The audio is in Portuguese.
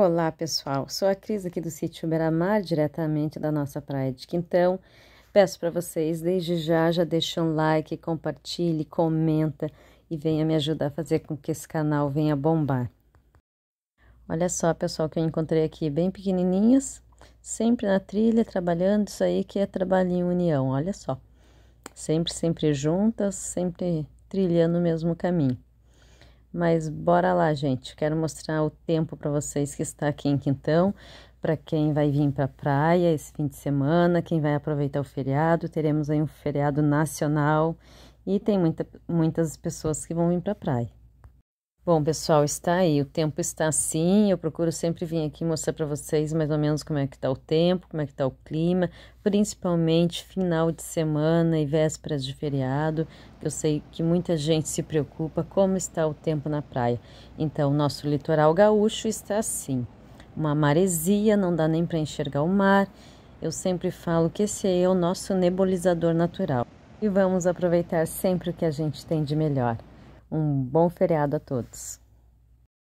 Olá pessoal, sou a Cris aqui do sítio Mar, diretamente da nossa praia de Quintão. Peço para vocês, desde já, já deixem um like, compartilhe, comenta e venha me ajudar a fazer com que esse canal venha bombar. Olha só, pessoal, que eu encontrei aqui bem pequenininhas, sempre na trilha, trabalhando, isso aí que é trabalho em união, olha só. Sempre, sempre juntas, sempre trilhando o mesmo caminho. Mas bora lá, gente. Quero mostrar o tempo para vocês que está aqui em Quintão, para quem vai vir para a praia esse fim de semana, quem vai aproveitar o feriado. Teremos aí um feriado nacional e tem muita, muitas pessoas que vão vir para a praia. Bom, pessoal, está aí. O tempo está assim. Eu procuro sempre vir aqui mostrar para vocês mais ou menos como é que está o tempo, como é que está o clima, principalmente final de semana e vésperas de feriado. Eu sei que muita gente se preocupa como está o tempo na praia. Então, nosso litoral gaúcho está assim. Uma maresia, não dá nem para enxergar o mar. Eu sempre falo que esse é o nosso nebulizador natural. E vamos aproveitar sempre o que a gente tem de melhor. Um bom feriado a todos.